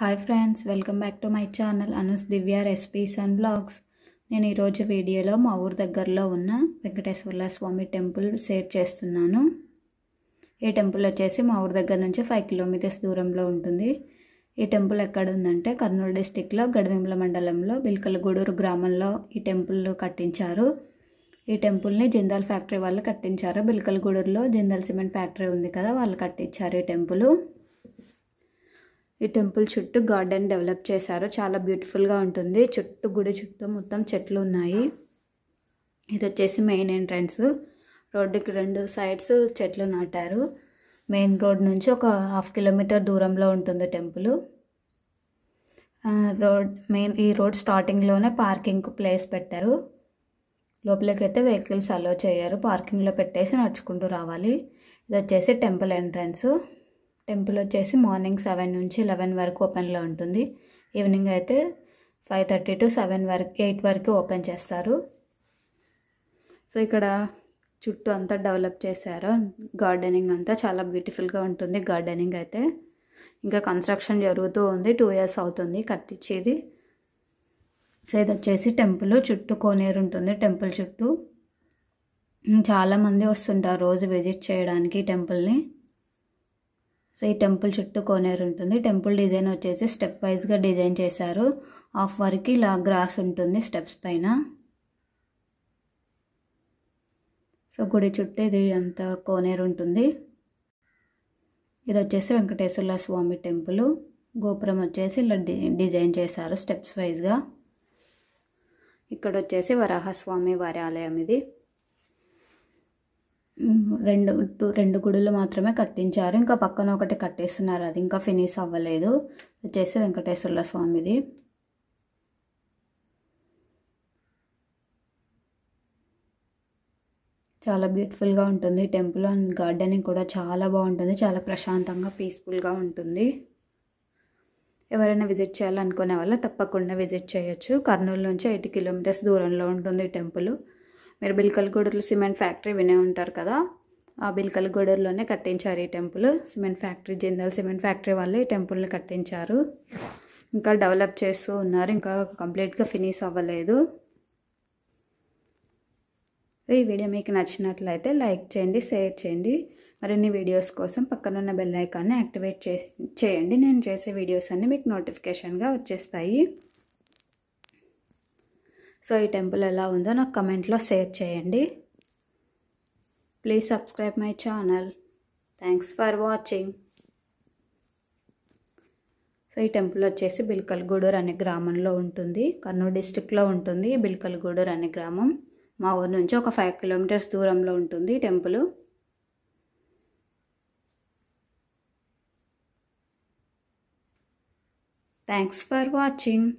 hi friends welcome back to my channel Anu's Divya recipes and blogs నేను ఈరోజు వీడియోలో మా ఊరు దగ్గరలో ఉన్న వెంకటేశ్వర్ల స్వామి టెంపుల్ షేర్ చేస్తున్నాను ఈ టెంపుల్ వచ్చేసి మా ఊరు దగ్గర నుంచి ఫైవ్ కిలోమీటర్స్ దూరంలో ఉంటుంది ఈ టెంపుల్ ఎక్కడ ఉందంటే కర్నూలు డిస్టిక్లో గడివెంల మండలంలో బిల్కలగూడూరు గ్రామంలో ఈ టెంపుల్ కట్టించారు ఈ టెంపుల్ని జిందాల్ ఫ్యాక్టరీ వాళ్ళు కట్టించారు బిల్కలగూడూరులో జిందాల్ సిమెంట్ ఫ్యాక్టరీ ఉంది కదా వాళ్ళు కట్టించారు ఈ టెంపుల్ ఈ టెంపుల్ చుట్టూ గార్డెన్ డెవలప్ చేశారు చాలా బ్యూటిఫుల్గా ఉంటుంది చుట్టూ గుడి చుట్టూ మొత్తం చెట్లు ఉన్నాయి ఇది వచ్చేసి మెయిన్ ఎంట్రన్స్ రోడ్డుకి రెండు సైడ్స్ చెట్లు నాటారు మెయిన్ రోడ్ నుంచి ఒక హాఫ్ కిలోమీటర్ దూరంలో ఉంటుంది టెంపుల్ రోడ్ మెయిన్ ఈ రోడ్ స్టార్టింగ్లోనే పార్కింగ్ ప్లేస్ పెట్టారు లోపలికి అయితే వెహికల్స్ అలో చేయరు పార్కింగ్లో పెట్టేసి నడుచుకుంటూ రావాలి ఇది వచ్చేసి టెంపుల్ ఎంట్రన్స్ టెంపుల్ వచ్చేసి మార్నింగ్ సెవెన్ నుంచి లెవెన్ వరకు ఓపెన్లో ఉంటుంది ఈవినింగ్ అయితే ఫైవ్ థర్టీ టు సెవెన్ వరకు ఎయిట్ వరకు ఓపెన్ చేస్తారు సో ఇక్కడ చుట్టూ అంతా డెవలప్ చేశారు గార్డెనింగ్ అంతా చాలా బ్యూటిఫుల్గా ఉంటుంది గార్డెనింగ్ అయితే ఇంకా కన్స్ట్రక్షన్ జరుగుతూ ఉంది టూ ఇయర్స్ అవుతుంది కట్టించేది సో ఇది వచ్చేసి టెంపుల్ చుట్టూ కోనేరు ఉంటుంది టెంపుల్ చుట్టూ చాలామంది వస్తుంటారు రోజు విజిట్ చేయడానికి టెంపుల్ని సో ఈ టెంపుల్ చుట్టూ కోనేరు ఉంటుంది టెంపుల్ డిజైన్ వచ్చేసి స్టెప్ వైజ్గా డిజైన్ చేశారు హాఫ్ వరకు ఇలా గ్రాస్ ఉంటుంది స్టెప్స్ పైన సో గుడి చుట్టూ ఇది అంత కోనేరు ఉంటుంది ఇది వచ్చేసి వెంకటేశ్వర స్వామి టెంపుల్ గోపురం వచ్చేసి ఇలా డిజైన్ చేశారు స్టెప్స్ వైజ్గా ఇక్కడ వచ్చేసి వరాహస్వామి వారి ఆలయం ఇది రెండు రెండు గుడులు మాత్రమే కట్టించారు ఇంకా పక్కన ఒకటి కట్టేస్తున్నారు అది ఇంకా ఫినిష్ అవ్వలేదు వచ్చేసి వెంకటేశ్వర్ల స్వామిది చాలా బ్యూటిఫుల్గా ఉంటుంది టెంపుల్ అండ్ గార్డెనింగ్ కూడా చాలా బాగుంటుంది చాలా ప్రశాంతంగా పీస్ఫుల్గా ఉంటుంది ఎవరైనా విజిట్ చేయాలనుకునే వాళ్ళు తప్పకుండా విజిట్ చేయొచ్చు కర్నూలు నుంచి ఎయిటీ కిలోమీటర్స్ దూరంలో ఉంటుంది టెంపుల్ మీరు గూడలు సిమెంట్ ఫ్యాక్టరీ వినే ఉంటారు కదా ఆ బిల్కల్గూడలోనే కట్టించారు ఈ temple cement factory Jindal cement factory వాళ్ళు ఈ టెంపుల్ని కట్టించారు ఇంకా డెవలప్ చేస్తూ ఉన్నారు ఇంకా కంప్లీట్గా ఫినిష్ అవ్వలేదు ఈ వీడియో మీకు నచ్చినట్లయితే లైక్ చేయండి షేర్ చేయండి మరిన్ని వీడియోస్ కోసం పక్కనున్న బెల్ ఐకాన్ని యాక్టివేట్ చేయండి నేను చేసే వీడియోస్ అన్నీ మీకు నోటిఫికేషన్గా వచ్చేస్తాయి సో ఈ టెంపుల్ ఎలా ఉందో నాకు కమెంట్లో షేర్ చేయండి please subscribe my channel thanks for watching so ఈ టెంపుల్ వచ్చేసి బిల్కల్గూడూరు అనే గ్రామంలో ఉంటుంది కర్నూలు డిస్టిక్లో ఉంటుంది బిల్కల్గూడూరు అనే గ్రామం మా ఊరు నుంచి ఒక ఫైవ్ కిలోమీటర్స్ దూరంలో ఉంటుంది టెంపుల్ థ్యాంక్స్ ఫర్ వాచింగ్